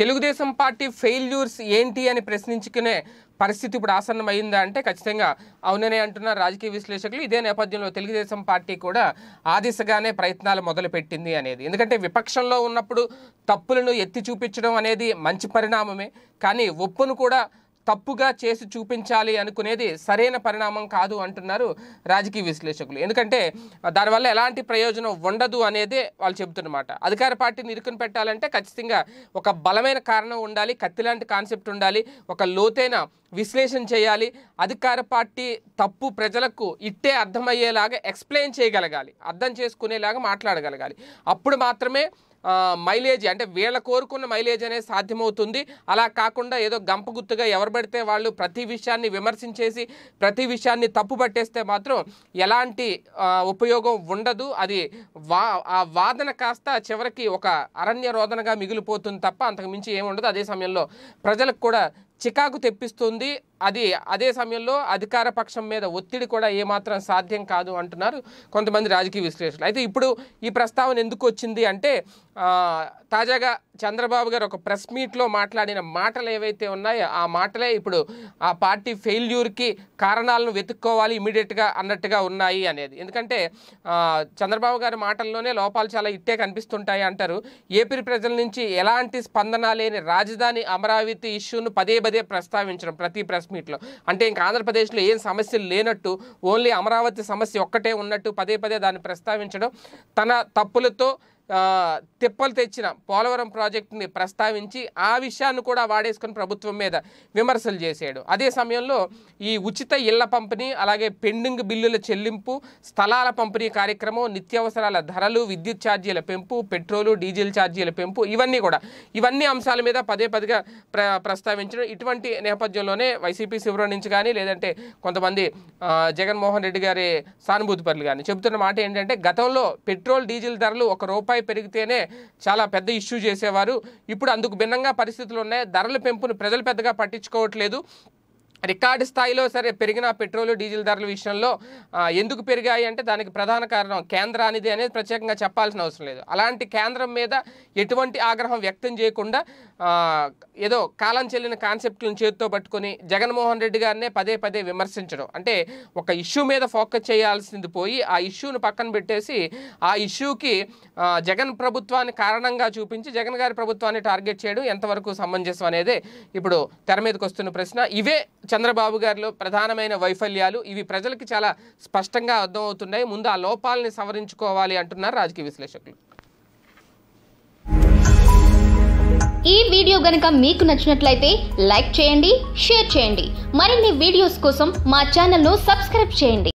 Telugu Desam party failures ఏంటి అని ప్రశ్నించుకునే పరిస్థితి ఇప్పుడు ఆసన్నమైందా అంటే ఖచ్చితంగా అవుననే అంటున్నారు రాజకీయ విశ్లేషకులు ఇదే నేపథ్యంలో తెలుగుదేశం పార్టీ కూడా ఆ దిశగానే ప్రయత్నాలు మొదలుపెట్టింది అనేది ఎందుకంటే విపక్షంలో ఉన్నప్పుడు తప్పులను ఎత్తి చూపించడం అనేది మంచి పరిణామమే కానీ ఒప్పును కూడా తప్పుగా చేసి చూపించాలి అనుకునేది సరైన పరిణామం కాదు అంటున్నారు రాజకీయ విశ్లేషకులు ఎందుకంటే దానివల్ల ఎలాంటి ప్రయోజనం ఉండదు అనేది వాళ్ళు చెబుతున్నమాట అధికార పార్టీని ఇరుకుని పెట్టాలంటే ఖచ్చితంగా ఒక బలమైన కారణం ఉండాలి కత్తిలాంటి కాన్సెప్ట్ ఉండాలి ఒక లోతైన విశ్లేషణ చేయాలి అధికార పార్టీ తప్పు ప్రజలకు ఇట్టే అర్థమయ్యేలాగా ఎక్స్ప్లెయిన్ చేయగలగాలి అర్థం చేసుకునేలాగా మాట్లాడగలగాలి అప్పుడు మాత్రమే మైలేజ్ అంటే వీళ్ళ కోరుకున్న మైలేజ్ అనేది సాధ్యమవుతుంది అలా కాకుండా ఏదో గంప గుర్తుగా ఎవరు పెడితే వాళ్ళు ప్రతి విషయాన్ని విమర్శించేసి ప్రతి విషయాన్ని తప్పు పట్టేస్తే మాత్రం ఎలాంటి ఉపయోగం ఉండదు అది వా ఆ వాదన కాస్త చివరికి ఒక అరణ్య రోదనగా మిగిలిపోతుంది తప్ప అంతకుమించి ఏముండదు అదే సమయంలో ప్రజలకు కూడా చికాకు తెప్పిస్తుంది అది అదే సమయంలో అధికార పక్షం మీద ఒత్తిడి కూడా ఏమాత్రం సాధ్యం కాదు అంటున్నారు కొంతమంది రాజకీయ విశ్లేషకులు అయితే ఇప్పుడు ఈ ప్రస్తావన ఎందుకు వచ్చింది అంటే తాజాగా చంద్రబాబు గారు ఒక ప్రెస్ మీట్లో మాట్లాడిన మాటలు ఏవైతే ఉన్నాయో ఆ మాటలే ఇప్పుడు ఆ పార్టీ ఫెయిల్యూర్కి కారణాలను వెతుక్కోవాలి ఇమీడియట్గా అన్నట్టుగా ఉన్నాయి అనేది ఎందుకంటే చంద్రబాబు గారి మాటల్లోనే లోపాలు చాలా ఇట్టే కనిపిస్తుంటాయి అంటారు ఏపీ ప్రజల నుంచి ఎలాంటి స్పందన లేని రాజధాని అమరావతి ఇష్యూను పదే పదే ప్రస్తావించడం ప్రతి ప్రెస్ మీట్లో అంటే ఇంకా ఆంధ్రప్రదేశ్లో ఏం సమస్యలు లేనట్టు ఓన్లీ అమరావతి సమస్య ఒక్కటే ఉన్నట్టు పదే పదే దాన్ని ప్రస్తావించడం తన తప్పులతో తిప్పలు తెచ్చిన పోలవరం ప్రాజెక్టుని ప్రస్తావించి ఆ విషయాన్ని కూడా వాడేసుకుని ప్రభుత్వం మీద విమర్శలు చేశాడు అదే సమయంలో ఈ ఉచిత ఇళ్ల పంపిణీ అలాగే పెండింగ్ బిల్లుల చెల్లింపు స్థలాల పంపిణీ కార్యక్రమం నిత్యావసరాల ధరలు విద్యుత్ ఛార్జీల పెంపు పెట్రోలు డీజిల్ ఛార్జీల పెంపు ఇవన్నీ కూడా ఇవన్నీ అంశాల మీద పదే పదిగా ప్ర ప్రస్తావించడం ఇటువంటి నేపథ్యంలోనే వైసీపీ శిబిరం నుంచి కానీ లేదంటే కొంతమంది జగన్మోహన్ రెడ్డి గారి సానుభూతి పనులు కానీ చెబుతున్న మాట ఏంటంటే గతంలో పెట్రోల్ డీజిల్ ధరలు ఒక రూపాయి రూపాయి పెరిగితేనే చాలా పెద్ద ఇష్యూ చేసేవారు ఇప్పుడు అందుకు భిన్నంగా పరిస్థితులు ఉన్నాయి ధరల పెంపును ప్రజలు పెద్దగా పట్టించుకోవట్లేదు రికార్డు స్థాయిలో సరే పెరిగిన పెట్రోల్ డీజిల్ ధరల విషయంలో ఎందుకు పెరిగాయి అంటే దానికి ప్రధాన కారణం కేంద్రానిది అనేది ప్రత్యేకంగా చెప్పాల్సిన అవసరం లేదు అలాంటి కేంద్రం మీద ఎటువంటి ఆగ్రహం వ్యక్తం చేయకుండా ఏదో కాలం చెల్లిన కాన్సెప్ట్లను చేతితో పట్టుకొని జగన్మోహన్ రెడ్డి గారినే పదే పదే విమర్శించడం అంటే ఒక ఇష్యూ మీద ఫోకస్ చేయాల్సింది పోయి ఆ ఇష్యూను పక్కన పెట్టేసి ఆ ఇష్యూకి జగన్ ప్రభుత్వాన్ని కారణంగా చూపించి జగన్ గారి ప్రభుత్వాన్ని టార్గెట్ చేయడం ఎంతవరకు సమంజసం అనేది ఇప్పుడు తెర మీదకి వస్తున్న ప్రశ్న ఇవే చంద్రబాబు గారిలో ప్రధానమైన వైఫల్యాలు ఇవి ప్రజలకి చాలా స్పష్టంగా అర్థమవుతున్నాయి ముందు ఆ లోపాలని సవరించుకోవాలి అంటున్నారు రాజకీయ విశ్లేషకులు ఈ వీడియో గనక మీకు నచ్చినట్లయితే లైక్ చేయండి షేర్ చేయండి మరిన్ని వీడియోస్ కోసం మా ఛానల్ను సబ్స్క్రైబ్ చేయండి